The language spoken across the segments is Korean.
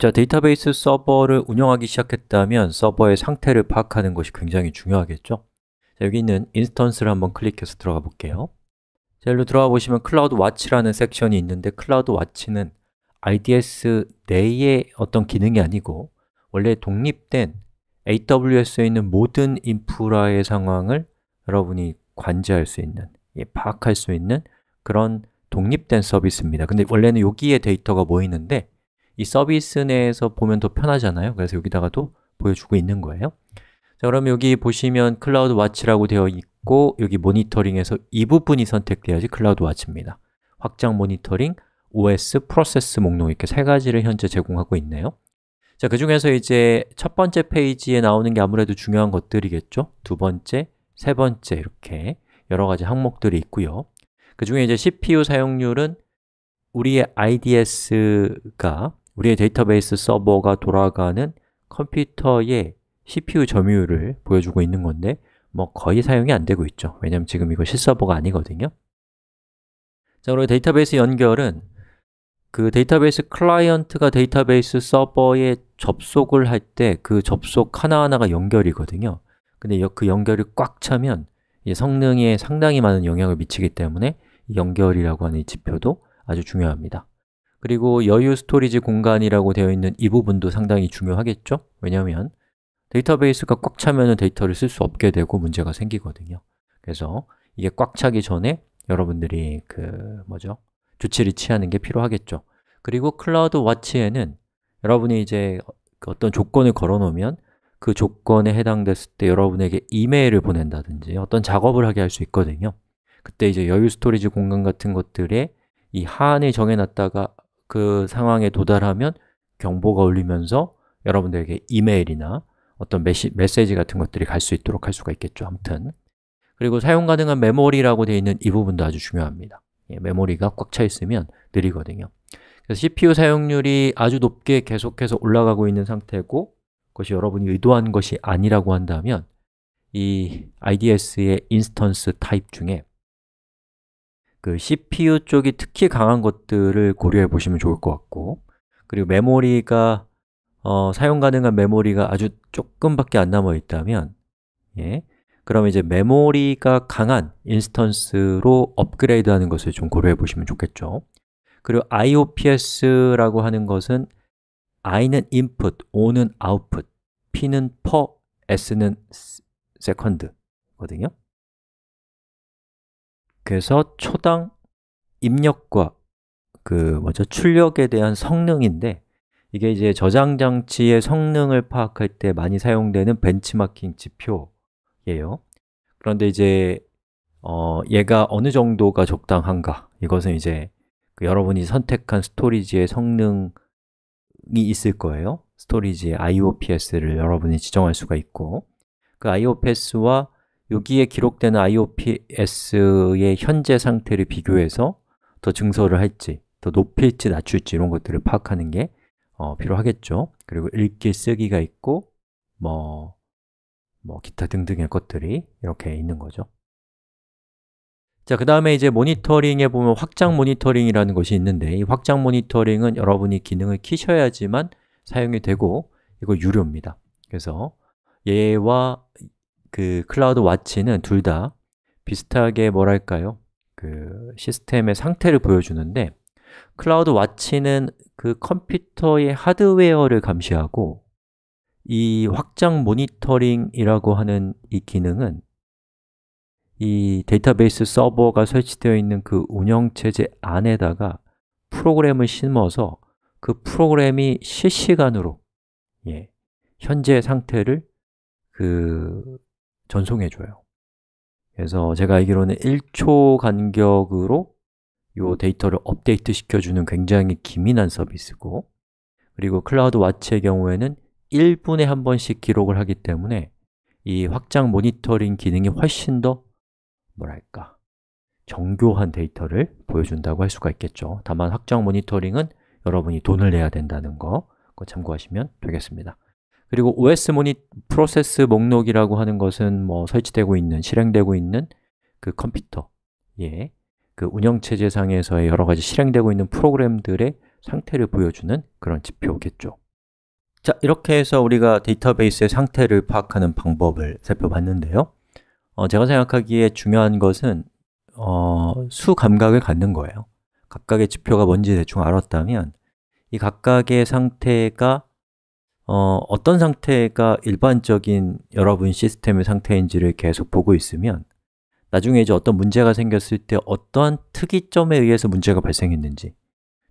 자, 데이터베이스 서버를 운영하기 시작했다면 서버의 상태를 파악하는 것이 굉장히 중요하겠죠? 자, 여기 있는 인스턴스를 한번 클릭해서 들어가 볼게요 자, 일로 들어가 보시면 클라우드 와치라는 섹션이 있는데 클라우드 와치는 IDS 내의 어떤 기능이 아니고 원래 독립된 AWS에 있는 모든 인프라의 상황을 여러분이 관제할 수 있는, 예, 파악할 수 있는 그런 독립된 서비스입니다 근데 원래는 여기에 데이터가 모이는데 이 서비스 내에서 보면 더 편하잖아요 그래서 여기다가도 보여주고 있는 거예요 자 그럼 여기 보시면 클라우드 와치라고 되어 있고 여기 모니터링에서 이 부분이 선택돼야지 클라우드 와치입니다 확장 모니터링, OS, 프로세스 목록 이렇게 세 가지를 현재 제공하고 있네요 자, 그 중에서 이제 첫 번째 페이지에 나오는 게 아무래도 중요한 것들이겠죠? 두 번째, 세 번째 이렇게 여러 가지 항목들이 있고요 그 중에 이제 CPU 사용률은 우리의 IDS가 우리의 데이터베이스 서버가 돌아가는 컴퓨터의 CPU 점유율을 보여주고 있는 건데 뭐 거의 사용이 안 되고 있죠 왜냐면 지금 이거 실서버가 아니거든요 자, 그리고 데이터베이스 연결은 그 데이터베이스 클라이언트가 데이터베이스 서버에 접속을 할 때 그 접속 하나하나가 연결이거든요 근데 그 연결이 꽉 차면 성능에 상당히 많은 영향을 미치기 때문에 연결이라고 하는 이 지표도 아주 중요합니다 그리고 여유 스토리지 공간이라고 되어 있는 이 부분도 상당히 중요하겠죠? 왜냐하면 데이터베이스가 꽉 차면 데이터를 쓸 수 없게 되고 문제가 생기거든요 그래서 이게 꽉 차기 전에 여러분들이 그 뭐죠? 조치를 취하는 게 필요하겠죠 그리고 클라우드 워치에는 여러분이 이제 그 어떤 조건을 걸어놓으면 그 조건에 해당됐을 때 여러분에게 이메일을 보낸다든지 어떤 작업을 하게 할 수 있거든요 그때 이제 여유 스토리지 공간 같은 것들에 이 한을 정해놨다가 그 상황에 도달하면 경보가 울리면서 여러분들에게 이메일이나 어떤 메시, 메시지 같은 것들이 갈 수 있도록 할 수가 있겠죠, 아무튼 그리고 사용 가능한 메모리라고 되어 있는 이 부분도 아주 중요합니다 예, 메모리가 꽉 차 있으면 느리거든요 그래서 CPU 사용률이 아주 높게 계속해서 올라가고 있는 상태고 그것이 여러분이 의도한 것이 아니라고 한다면 이 IDS의 인스턴스 타입 중에 그 CPU 쪽이 특히 강한 것들을 고려해 보시면 좋을 것 같고 그리고 메모리가 어, 사용 가능한 메모리가 아주 조금밖에 안 남아 있다면 예, 그러면 이제 메모리가 강한 인스턴스로 업그레이드 하는 것을 좀 고려해 보시면 좋겠죠 그리고 IOPS라고 하는 것은 I는 input, O는 output, P는 per, S는 second 거든요 계속해서 초당 입력과 그 뭐죠 출력에 대한 성능인데 이게 이제 저장 장치의 성능을 파악할 때 많이 사용되는 벤치마킹 지표예요. 그런데 이제 어 얘가 어느 정도가 적당한가 이것은 이제 그 여러분이 선택한 스토리지의 성능이 있을 거예요. 스토리지의 IOPS를 여러분이 지정할 수가 있고 그 IOPS와 여기에 기록되는 IOPS의 현재 상태를 비교해서 더 증설을 할지, 더 높일지, 낮출지 이런 것들을 파악하는 게 어, 필요하겠죠 그리고 읽기, 쓰기가 있고 뭐, 뭐 기타 등등의 것들이 이렇게 있는 거죠 자, 그 다음에 이제 모니터링에 보면 확장 모니터링이라는 것이 있는데 이 확장 모니터링은 여러분이 기능을 키셔야지만 사용이 되고 이거 유료입니다 그래서 얘와 그 클라우드 와치는 둘 다 비슷하게 뭐랄까요? 그 시스템의 상태를 보여주는데 클라우드 와치는 그 컴퓨터의 하드웨어를 감시하고 이 확장 모니터링이라고 하는 이 기능은 이 데이터베이스 서버가 설치되어 있는 그 운영체제 안에다가 프로그램을 심어서 그 프로그램이 실시간으로 예, 현재 상태를 그 전송해줘요 그래서 제가 알기로는 1초 간격으로 이 음. 데이터를 업데이트 시켜주는 굉장히 기민한 서비스고 그리고 클라우드 와치의 경우에는 1분에 한 번씩 기록을 하기 때문에 이 확장 모니터링 기능이 훨씬 더 뭐랄까 정교한 데이터를 보여준다고 할 수가 있겠죠 다만 확장 모니터링은 여러분이 돈을 내야 된다는 거 참고하시면 되겠습니다 그리고 OS 모니 프로세스 목록이라고 하는 것은 뭐 설치되고 있는, 실행되고 있는 그 컴퓨터 예, 그 운영체제상에서의 여러 가지 실행되고 있는 프로그램들의 상태를 보여주는 그런 지표겠죠 자, 이렇게 해서 우리가 데이터베이스의 상태를 파악하는 방법을 살펴봤는데요 어, 제가 생각하기에 중요한 것은 어, 수 감각을 갖는 거예요 각각의 지표가 뭔지 대충 알았다면 이 각각의 상태가 어, 어떤 상태가 일반적인 여러분 시스템의 상태인지를 계속 보고 있으면 나중에 이제 어떤 문제가 생겼을 때 어떠한 특이점에 의해서 문제가 발생했는지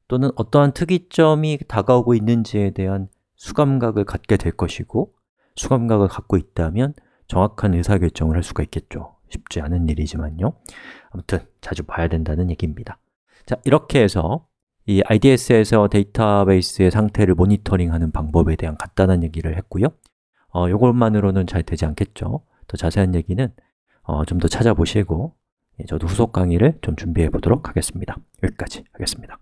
또는 어떠한 특이점이 다가오고 있는지에 대한 수감각을 갖게 될 것이고 수감각을 갖고 있다면 정확한 의사결정을 할 수가 있겠죠 쉽지 않은 일이지만요 아무튼 자주 봐야 된다는 얘기입니다 자, 이렇게 해서 이 IDS에서 데이터베이스의 상태를 모니터링하는 방법에 대한 간단한 얘기를 했고요 어, 이것만으로는 잘 되지 않겠죠 더 자세한 얘기는 어, 좀 더 찾아보시고 예, 저도 후속 강의를 좀 준비해 보도록 하겠습니다 여기까지 하겠습니다